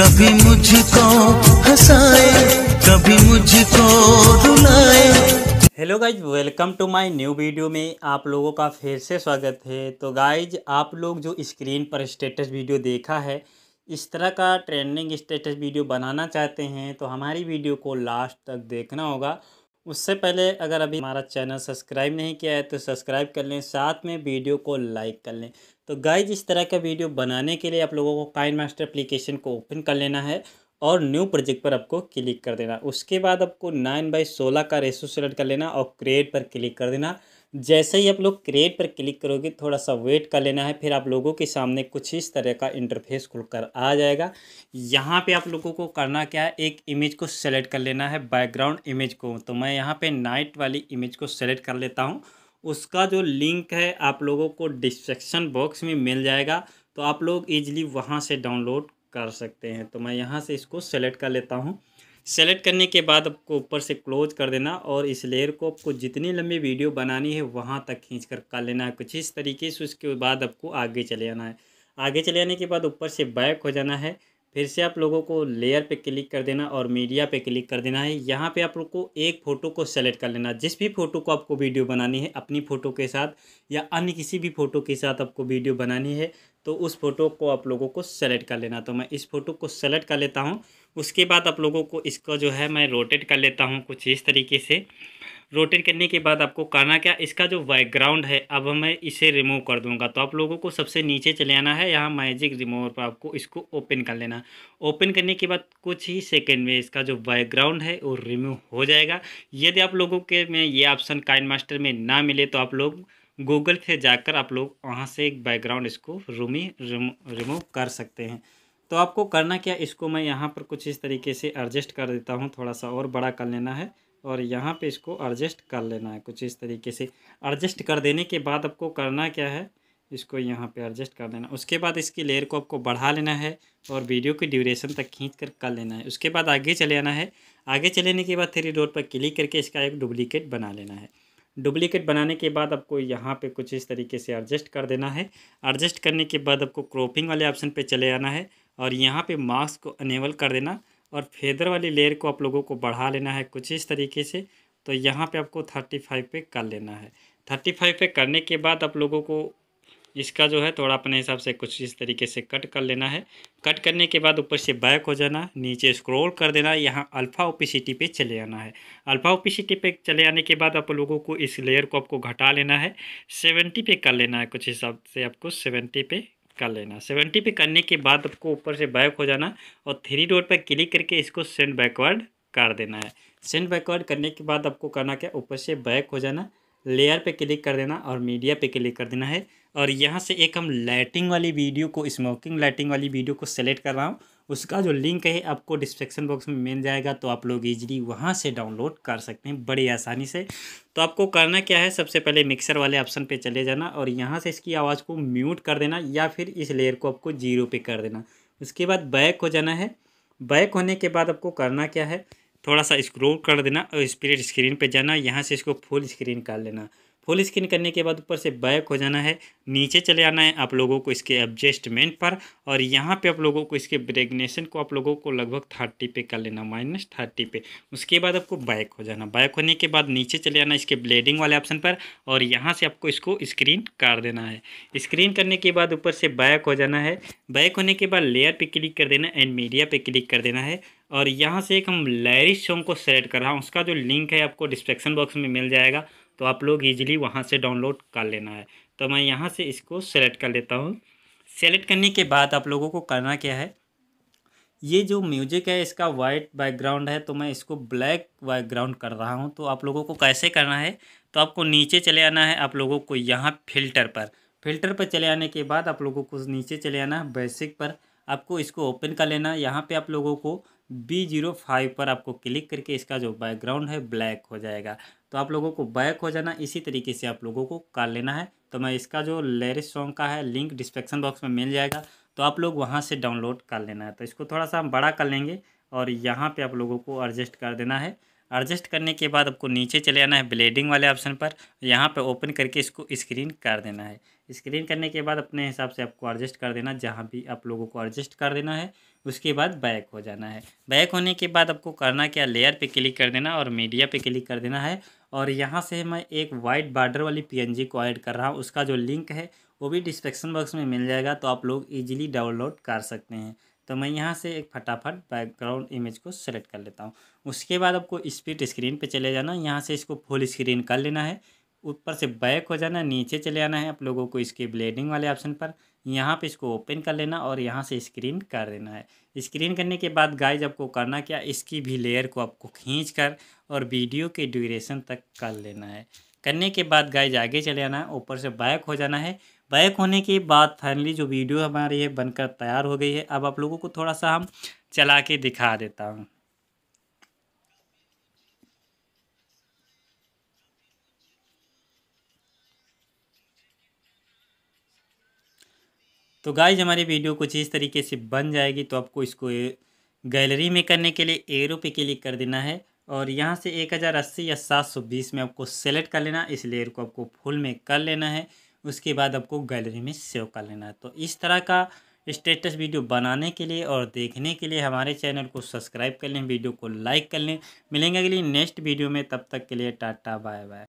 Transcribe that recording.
कभी मुझको हंसाए कभी मुझको रुलाए hello guys welcome to my new video में आप लोगों का फिर से स्वागत है तो गाइज आप लोग जो स्क्रीन पर स्टेटस वीडियो देखा है इस तरह का ट्रेंडिंग स्टेटस वीडियो बनाना चाहते हैं तो हमारी वीडियो को लास्ट तक देखना होगा उससे पहले अगर अभी हमारा चैनल सब्सक्राइब नहीं किया है तो सब्सक्राइब कर लें साथ में वीडियो को लाइक कर लें तो गाइज इस तरह का वीडियो बनाने के लिए आप लोगों को काइन मास्टर एप्लीकेशन को ओपन कर लेना है और न्यू प्रोजेक्ट पर आपको क्लिक कर देना उसके बाद आपको नाइन बाई सोलह का रेसो सेलेक्ट कर लेना और क्रिएट पर क्लिक कर देना जैसे ही आप लोग क्रिएट पर क्लिक करोगे थोड़ा सा वेट कर लेना है फिर आप लोगों के सामने कुछ इस तरह का इंटरफेस खुलकर आ जाएगा यहाँ पे आप लोगों को करना क्या है एक इमेज को सेलेक्ट कर लेना है बैकग्राउंड इमेज को तो मैं यहाँ पे नाइट वाली इमेज को सेलेक्ट कर लेता हूँ उसका जो लिंक है आप लोगों को डिस्क्रिप्शन बॉक्स में मिल जाएगा तो आप लोग ईजिली वहाँ से डाउनलोड कर सकते हैं तो मैं यहाँ से इसको सेलेक्ट कर लेता हूँ सेलेक्ट करने के बाद आपको ऊपर से क्लोज कर देना और इस लेयर को आपको जितनी लंबी वीडियो बनानी है वहाँ तक खींच कर कर लेना है कुछ इस तरीके से उसके बाद आपको आगे चले आना है आगे चले आने के बाद ऊपर से बैक हो जाना है फिर से आप लोगों को लेयर पे क्लिक कर देना और मीडिया पे क्लिक कर देना है यहाँ पे आप लोग को एक फ़ोटो को सेलेक्ट कर लेना जिस भी फ़ोटो को आपको वीडियो बनानी है अपनी फ़ोटो के साथ या अन्य किसी भी फ़ोटो के साथ आपको वीडियो बनानी है तो उस फ़ोटो को आप लोगों को सेलेक्ट कर लेना तो मैं इस फ़ोटो को सेलेक्ट कर लेता हूँ उसके बाद आप लोगों को इसको जो है मैं रोटेट कर लेता हूँ कुछ इस तरीके से रोटेट करने के बाद आपको करना क्या इसका जो बैकग्राउंड है अब मैं इसे रिमूव कर दूंगा तो आप लोगों को सबसे नीचे चले आना है यहाँ मैजिक रिमूवर पर आपको इसको ओपन कर लेना ओपन करने के बाद कुछ ही सेकेंड में इसका जो बैकग्राउंड है वो रिमूव हो जाएगा यदि आप लोगों के में ये ऑप्शन काइन मास्टर में ना मिले तो आप लोग गूगल से जाकर आप लोग वहाँ से बैकग्राउंड इसको रूमी रिमूव कर सकते हैं तो आपको करना क्या इसको मैं यहाँ पर कुछ इस तरीके से एडजस्ट कर देता हूँ थोड़ा सा और बड़ा कर लेना है और यहाँ पे इसको एडजस्ट कर लेना है कुछ इस तरीके से एडजस्ट कर देने के बाद आपको करना क्या है इसको यहाँ पे एडजस्ट कर देना उसके बाद इसकी लेयर को आपको बढ़ा लेना है और वीडियो की ड्यूरेशन तक खींच कर कर लेना है उसके बाद आगे चले आना है आगे चलेने के बाद थ्री डोर पर क्लिक करके इसका एक डुप्लीकेट बना लेना है डुप्लीकेट बनाने के बाद आपको यहाँ पे कुछ इस तरीके से एडजस्ट कर देना है एडजस्ट करने के बाद आपको क्रॉपिंग वाले ऑप्शन पे चले आना है और यहाँ पे मास्क को अनेबल कर देना और फेदर वाली लेयर को आप लोगों को बढ़ा लेना है कुछ इस तरीके से तो यहाँ पे आपको थर्टी फाइव पे कर लेना है थर्टी फाइव पे करने के बाद आप लोगों को इसका जो है थोड़ा अपने हिसाब से कुछ इस तरीके से कट कर लेना है कट करने के बाद ऊपर से बैक हो जाना नीचे स्क्रॉल कर देना यहाँ अल्फ़ा ओपिसिटी पे चले आना है अल्फ़ा ओपिसिटी पे चले आने के बाद आप लोगों को इस लेयर को आपको घटा लेना है सेवेंटी पे कर लेना है कुछ हिसाब से आपको सेवेंटी पे कर लेना सेवेंटी पे करने के बाद आपको ऊपर से बैक हो जाना और थ्री डॉट पर क्लिक करके इसको सेंड बैकवर्ड कर देना है सेंड बैकवर्ड करने के बाद आपको करना क्या ऊपर से बैक हो जाना लेयर पे क्लिक कर देना और मीडिया पे क्लिक कर देना है और यहाँ से एक हम लाइटिंग वाली वीडियो को स्मोकिंग लाइटिंग वाली वीडियो को सेलेक्ट कर रहा हूँ उसका जो लिंक है आपको डिस्क्रिप्शन बॉक्स में मिल जाएगा तो आप लोग इजीली वहाँ से डाउनलोड कर सकते हैं बड़ी आसानी से तो आपको करना क्या है सबसे पहले मिक्सर वाले ऑप्शन पे चले जाना और यहाँ से इसकी आवाज़ को म्यूट कर देना या फिर इस लेयर को आपको जीरो पे कर देना उसके बाद बैक हो जाना है बैक होने के बाद आपको करना क्या है थोड़ा सा इस्क्रोल कर देना और स्प्रिट स्क्रीन पर जाना यहाँ से इसको फुल स्क्रीन कर लेना फुल स्क्रीन करने के बाद ऊपर से बैक हो जाना है नीचे चले आना है आप लोगों को इसके एडजस्टमेंट पर और यहाँ पे आप लोगों को इसके ब्रेगनेशन को आप लोगों को लगभग थर्टी पे कर लेना माइनस थर्टी पे उसके बाद आपको बैक हो जाना बैक होने के बाद नीचे चले आना इसके ब्लेडिंग वाले ऑप्शन पर और यहाँ से आपको इसको स्क्रीन कर देना है स्क्रीन करने के बाद ऊपर से बैक हो जाना है बैक होने के बाद लेयर पर क्लिक कर देना एंड मीडिया पर क्लिक कर देना है और यहाँ से एक हम लैरिस सॉन्ग को सेलेक्ट कर रहा हूँ उसका जो लिंक है आपको डिस्क्रिप्शन बॉक्स में मिल जाएगा तो आप लोग ईजिली वहाँ से डाउनलोड कर लेना है तो मैं यहाँ से इसको सेलेक्ट कर लेता हूँ सेलेक्ट करने के बाद आप लोगों को करना क्या है ये जो म्यूजिक है इसका वाइट बैकग्राउंड है तो मैं इसको ब्लैक बैकग्राउंड कर रहा हूँ तो आप लोगों को कैसे करना है तो आपको नीचे चले आना है आप लोगों को यहाँ फिल्टर पर फिल्टर पर चले आने के बाद आप लोगों को नीचे चले आना है बेसिक पर आपको इसको ओपन कर लेना यहाँ पे आप लोगों को बी जीरो फाइव पर आपको क्लिक करके इसका जो बैकग्राउंड है ब्लैक हो जाएगा तो आप लोगों को बैक हो जाना इसी तरीके से आप लोगों को कर लेना है तो मैं इसका जो लेरिस सॉन्ग का है लिंक डिस्क्रिप्शन बॉक्स में मिल जाएगा तो आप लोग वहाँ से डाउनलोड कर लेना है तो इसको थोड़ा सा हम बड़ा कर लेंगे और यहाँ पर आप लोगों को एडजस्ट कर देना है एडजस्ट करने के बाद आपको नीचे चले आना है ब्लेडिंग वाले ऑप्शन पर यहाँ पर ओपन करके इसको स्क्रीन कर देना है स्क्रीन करने के बाद अपने हिसाब से आपको एडजस्ट कर देना जहाँ भी आप लोगों को एडजस्ट कर देना है उसके बाद बैक हो जाना है बैक होने के बाद आपको करना क्या लेयर पे क्लिक कर देना और मीडिया पे क्लिक कर देना है और यहाँ से मैं एक वाइट बॉर्डर वाली पीएनजी को ऐड कर रहा हूँ उसका जो लिंक है वो भी डिस्क्रिप्शन बॉक्स में मिल जाएगा तो आप लोग ईजिली डाउनलोड कर सकते हैं तो मैं यहाँ से एक फटाफट बैकग्राउंड इमेज को सेलेक्ट कर लेता हूँ उसके बाद आपको स्पीड स्क्रीन पे चले जाना यहाँ से इसको फुल स्क्रीन कर लेना है ऊपर से बैक हो जाना नीचे चले आना है आप लोगों को इसके ब्लेडिंग वाले ऑप्शन पर यहाँ पे इसको ओपन कर लेना और यहाँ से स्क्रीन कर देना है स्क्रीन करने के बाद गाइज आपको करना क्या इसकी भी लेयर को आपको खींच कर और वीडियो के ड्यूरेशन तक कर लेना है करने के बाद गाइज आगे चले आना है ऊपर से बैक हो जाना है बैक होने के बाद फाइनली जो वीडियो हमारी है बनकर तैयार हो गई है अब आप लोगों को थोड़ा सा हम चला के दिखा देता हूँ तो गाइज हमारी वीडियो कुछ इस तरीके से बन जाएगी तो आपको इसको गैलरी में करने के लिए एरो पे क्लिक कर देना है और यहाँ से एक हज़ार अस्सी या सात सौ बीस में आपको सेलेक्ट कर लेना इस लेयर को आपको फुल में कर लेना है उसके बाद आपको गैलरी में सेव कर लेना है तो इस तरह का स्टेटस वीडियो बनाने के लिए और देखने के लिए हमारे चैनल को सब्सक्राइब कर लें वीडियो को लाइक कर लें मिलेंगे अगली नेक्स्ट वीडियो में तब तक के लिए टाटा बाय बाय